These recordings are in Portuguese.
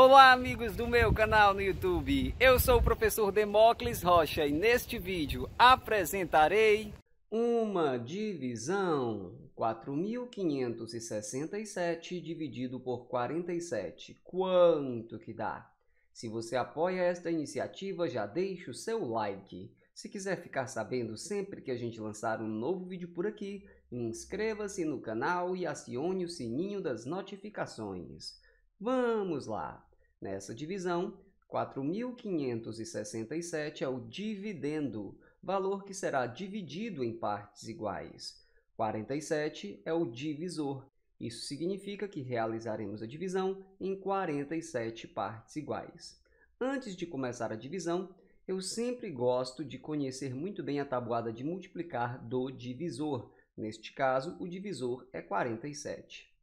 Olá amigos do meu canal no YouTube, eu sou o professor Demócles Rocha e neste vídeo apresentarei uma divisão 4.567 dividido por 47, quanto que dá? Se você apoia esta iniciativa, já deixe o seu like. Se quiser ficar sabendo sempre que a gente lançar um novo vídeo por aqui, inscreva-se no canal e acione o sininho das notificações. Vamos lá! Nessa divisão, 4.567 é o dividendo, valor que será dividido em partes iguais. 47 é o divisor. Isso significa que realizaremos a divisão em 47 partes iguais. Antes de começar a divisão, eu sempre gosto de conhecer muito bem a tabuada de multiplicar do divisor. Neste caso, o divisor é 47.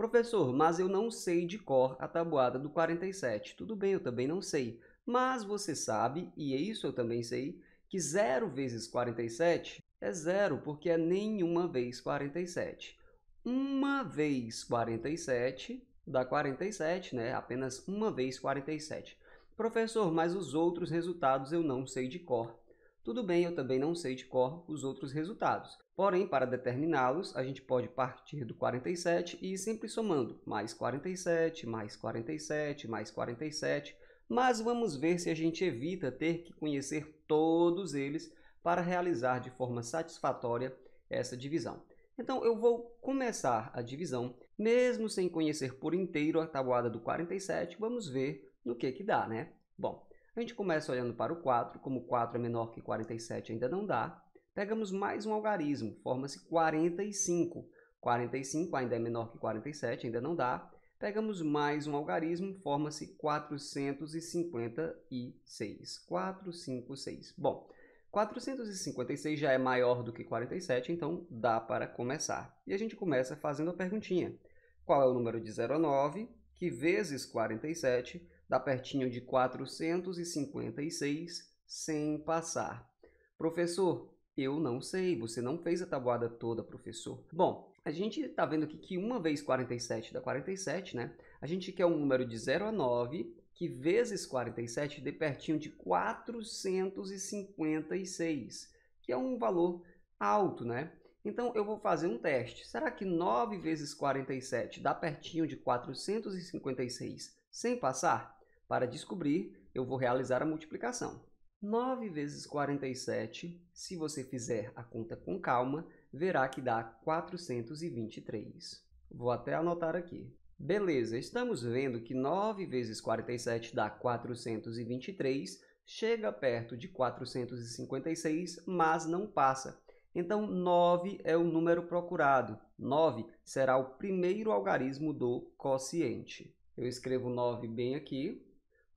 Professor, mas eu não sei de cor a tabuada do 47. Tudo bem, eu também não sei. Mas você sabe, e é isso eu também sei, que 0 vezes 47 é zero, porque é nenhuma vez 47. Uma vez 47 dá 47, né? Apenas uma vez 47. Professor, mas os outros resultados eu não sei de cor. Tudo bem, eu também não sei de cor os outros resultados. Porém, para determiná-los, a gente pode partir do 47 e ir sempre somando mais 47, mais 47, mais 47, mas vamos ver se a gente evita ter que conhecer todos eles para realizar de forma satisfatória essa divisão. Então, eu vou começar a divisão, mesmo sem conhecer por inteiro a tabuada do 47, vamos ver no que que dá, né? Bom, a gente começa olhando para o 4, como 4 é menor que 47 ainda não dá, Pegamos mais um algarismo, forma-se 45. 45 ainda é menor que 47, ainda não dá. Pegamos mais um algarismo, forma-se 456. 456. Bom, 456 já é maior do que 47, então dá para começar. E a gente começa fazendo a perguntinha. Qual é o número de 0 a 9, que vezes 47 dá pertinho de 456 sem passar? Professor, eu não sei, você não fez a tabuada toda, professor. Bom, a gente está vendo aqui que 1 vez 47 dá 47, né? A gente quer um número de 0 a 9, que vezes 47 dê pertinho de 456, que é um valor alto, né? Então, eu vou fazer um teste. Será que 9 vezes 47 dá pertinho de 456 sem passar? Para descobrir, eu vou realizar a multiplicação. 9 vezes 47, se você fizer a conta com calma, verá que dá 423. Vou até anotar aqui. Beleza, estamos vendo que 9 vezes 47 dá 423, chega perto de 456, mas não passa. Então, 9 é o número procurado. 9 será o primeiro algarismo do quociente. Eu escrevo 9 bem aqui,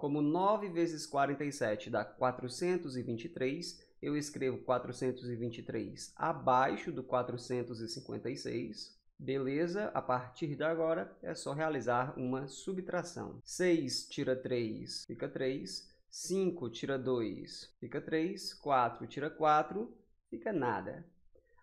como 9 vezes 47 dá 423, eu escrevo 423 abaixo do 456. Beleza? A partir de agora é só realizar uma subtração. 6 tira 3 fica 3, 5 tira 2 fica 3, 4 tira 4 fica nada.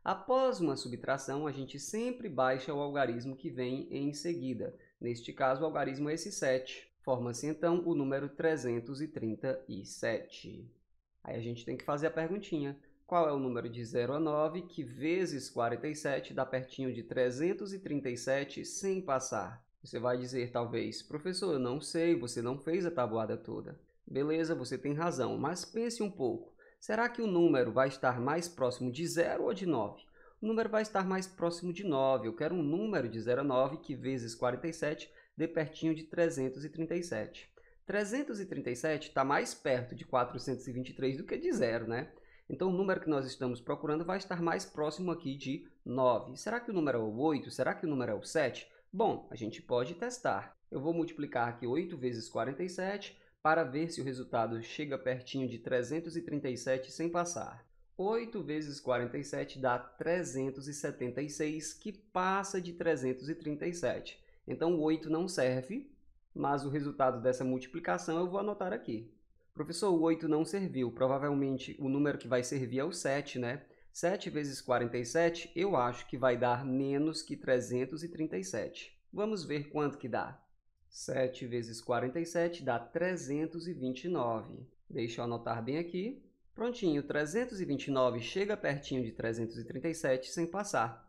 Após uma subtração, a gente sempre baixa o algarismo que vem em seguida. Neste caso, o algarismo é esse 7. Forma-se então o número 337. Aí a gente tem que fazer a perguntinha. Qual é o número de 0 a 9 que vezes 47 dá pertinho de 337 sem passar? Você vai dizer talvez, professor, eu não sei, você não fez a tabuada toda. Beleza, você tem razão, mas pense um pouco. Será que o número vai estar mais próximo de 0 ou de 9? O número vai estar mais próximo de 9. Eu quero um número de 0 a 9 que vezes 47 de pertinho de 337. 337 está mais perto de 423 do que de zero, né? Então o número que nós estamos procurando vai estar mais próximo aqui de 9. Será que o número é o 8? Será que o número é o 7? Bom, a gente pode testar. Eu vou multiplicar aqui 8 vezes 47 para ver se o resultado chega pertinho de 337 sem passar. 8 vezes 47 dá 376, que passa de 337. Então, o 8 não serve, mas o resultado dessa multiplicação eu vou anotar aqui. Professor, o 8 não serviu. Provavelmente o número que vai servir é o 7, né? 7 vezes 47, eu acho que vai dar menos que 337. Vamos ver quanto que dá. 7 vezes 47 dá 329. Deixa eu anotar bem aqui. Prontinho, 329 chega pertinho de 337 sem passar.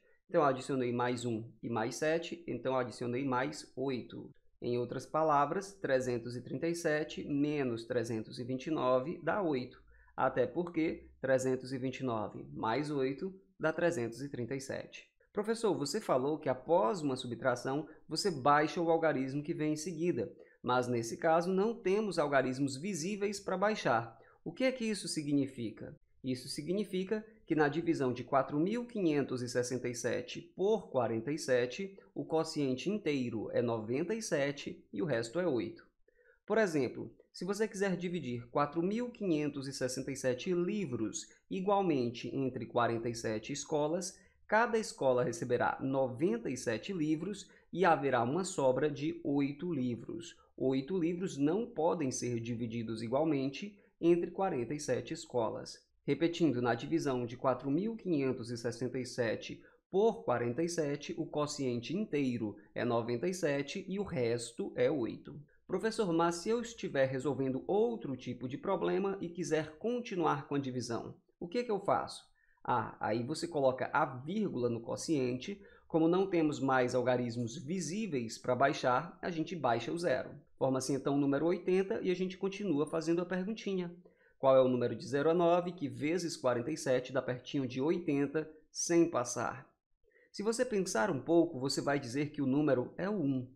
Então, eu adicionei mais 1 e mais 7, então eu adicionei mais 8. Em outras palavras, 337 menos 329 dá 8, até porque 329 mais 8 dá 337. Professor, você falou que após uma subtração, você baixa o algarismo que vem em seguida, mas nesse caso não temos algarismos visíveis para baixar. O que é que isso significa? Isso significa que na divisão de 4.567 por 47, o quociente inteiro é 97 e o resto é 8. Por exemplo, se você quiser dividir 4.567 livros igualmente entre 47 escolas, cada escola receberá 97 livros e haverá uma sobra de 8 livros. 8 livros não podem ser divididos igualmente entre 47 escolas. Repetindo, na divisão de 4.567 por 47, o quociente inteiro é 97 e o resto é 8. Professor, mas se eu estiver resolvendo outro tipo de problema e quiser continuar com a divisão, o que, é que eu faço? Ah, aí você coloca a vírgula no quociente. Como não temos mais algarismos visíveis para baixar, a gente baixa o zero. Forma-se então o número 80 e a gente continua fazendo a perguntinha. Qual é o número de 0 a 9, que vezes 47 dá pertinho de 80 sem passar? Se você pensar um pouco, você vai dizer que o número é o 1.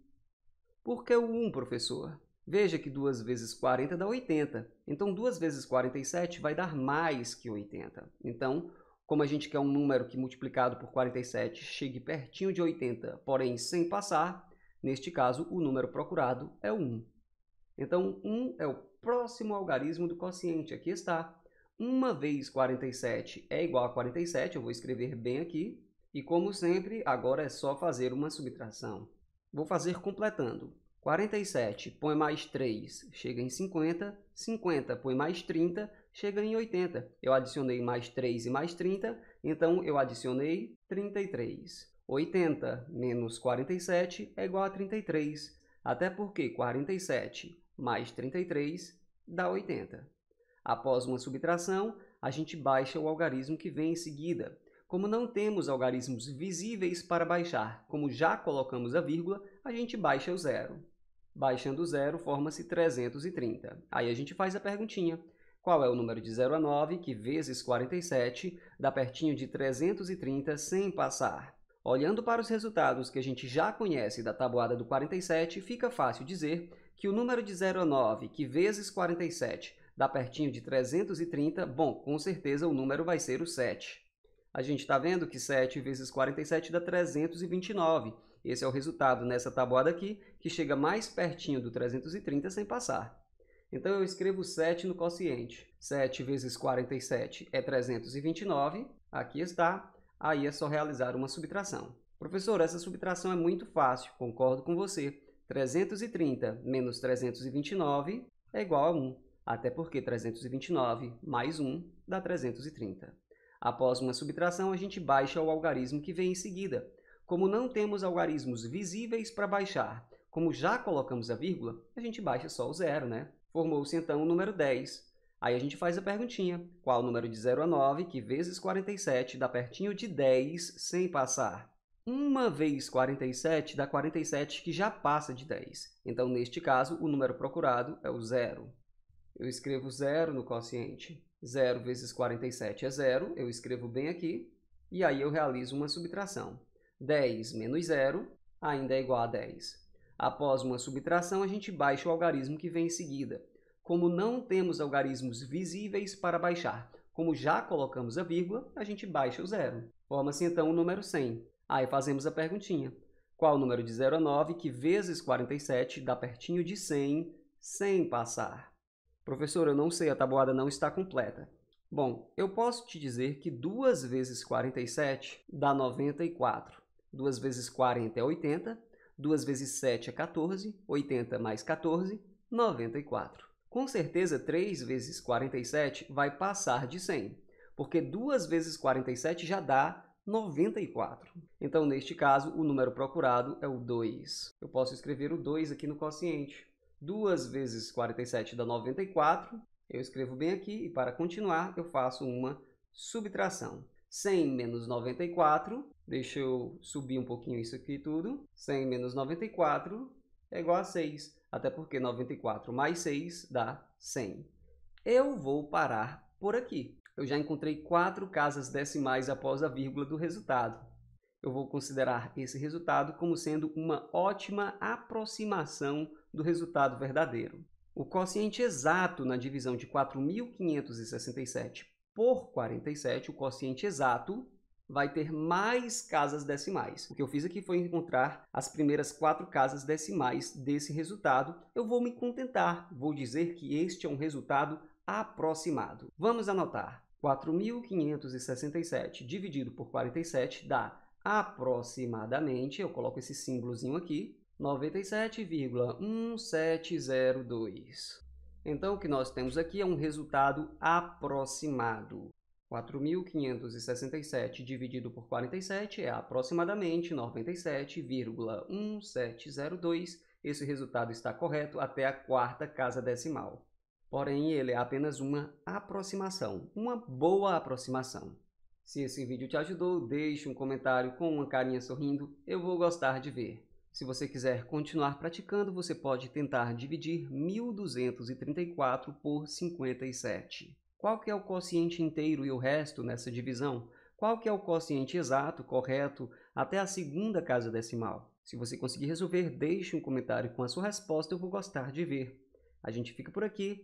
Por que o 1, professor? Veja que 2 vezes 40 dá 80. Então, 2 vezes 47 vai dar mais que 80. Então, como a gente quer um número que multiplicado por 47 chegue pertinho de 80, porém sem passar, neste caso o número procurado é 1. Então, 1 é o próximo algarismo do quociente. Aqui está. 1 vez 47 é igual a 47, eu vou escrever bem aqui. E como sempre, agora é só fazer uma subtração. Vou fazer completando. 47, põe mais 3, chega em 50. 50, põe mais 30, chega em 80. Eu adicionei mais 3 e mais 30, então eu adicionei 33. 80 menos 47 é igual a 33, até porque 47 mais 33 dá 80. Após uma subtração, a gente baixa o algarismo que vem em seguida. Como não temos algarismos visíveis para baixar, como já colocamos a vírgula, a gente baixa o zero. Baixando o zero, forma-se 330. Aí a gente faz a perguntinha. Qual é o número de 0 a 9, que vezes 47, dá pertinho de 330 sem passar? Olhando para os resultados que a gente já conhece da tabuada do 47, fica fácil dizer que o número de 0 a 9, que vezes 47, dá pertinho de 330, bom, com certeza o número vai ser o 7. A gente está vendo que 7 vezes 47 dá 329. Esse é o resultado nessa tabuada aqui, que chega mais pertinho do 330 sem passar. Então, eu escrevo 7 no quociente. 7 vezes 47 é 329. Aqui está. Aí é só realizar uma subtração. Professor, essa subtração é muito fácil, concordo com você. 330 menos 329 é igual a 1, até porque 329 mais 1 dá 330. Após uma subtração, a gente baixa o algarismo que vem em seguida. Como não temos algarismos visíveis para baixar, como já colocamos a vírgula, a gente baixa só o zero, né? Formou-se então o número 10. Aí a gente faz a perguntinha, qual o número de 0 a 9, que vezes 47 dá pertinho de 10 sem passar? 1 vezes 47 dá 47 que já passa de 10. Então, neste caso, o número procurado é o zero. Eu escrevo zero no quociente. 0 vezes 47 é zero. Eu escrevo bem aqui. E aí eu realizo uma subtração. 10 menos zero ainda é igual a 10. Após uma subtração, a gente baixa o algarismo que vem em seguida. Como não temos algarismos visíveis para baixar, como já colocamos a vírgula, a gente baixa o zero. Forma-se então o número 100. Aí fazemos a perguntinha. Qual o número de 0 a 9 que vezes 47 dá pertinho de 100 sem passar? Professor, eu não sei, a tabuada não está completa. Bom, eu posso te dizer que 2 vezes 47 dá 94. 2 vezes 40 é 80, 2 vezes 7 é 14, 80 mais 14, 94. Com certeza, 3 vezes 47 vai passar de 100, porque 2 vezes 47 já dá 94. Então, neste caso, o número procurado é o 2. Eu posso escrever o 2 aqui no quociente. 2 vezes 47 dá 94. Eu escrevo bem aqui e, para continuar, eu faço uma subtração. 100 menos 94, deixa eu subir um pouquinho isso aqui tudo. 100 menos 94 é igual a 6, até porque 94 mais 6 dá 100. Eu vou parar por aqui eu já encontrei quatro casas decimais após a vírgula do resultado. Eu vou considerar esse resultado como sendo uma ótima aproximação do resultado verdadeiro. O quociente exato na divisão de 4.567 por 47, o quociente exato, vai ter mais casas decimais. O que eu fiz aqui foi encontrar as primeiras quatro casas decimais desse resultado. Eu vou me contentar, vou dizer que este é um resultado aproximado. Vamos anotar. 4.567 dividido por 47 dá aproximadamente, eu coloco esse símbolozinho aqui, 97,1702. Então, o que nós temos aqui é um resultado aproximado. 4.567 dividido por 47 é aproximadamente 97,1702. Esse resultado está correto até a quarta casa decimal porém ele é apenas uma aproximação, uma boa aproximação. Se esse vídeo te ajudou, deixe um comentário com uma carinha sorrindo, eu vou gostar de ver. Se você quiser continuar praticando, você pode tentar dividir 1234 por 57. Qual que é o quociente inteiro e o resto nessa divisão? Qual que é o quociente exato, correto, até a segunda casa decimal? Se você conseguir resolver, deixe um comentário com a sua resposta, eu vou gostar de ver. A gente fica por aqui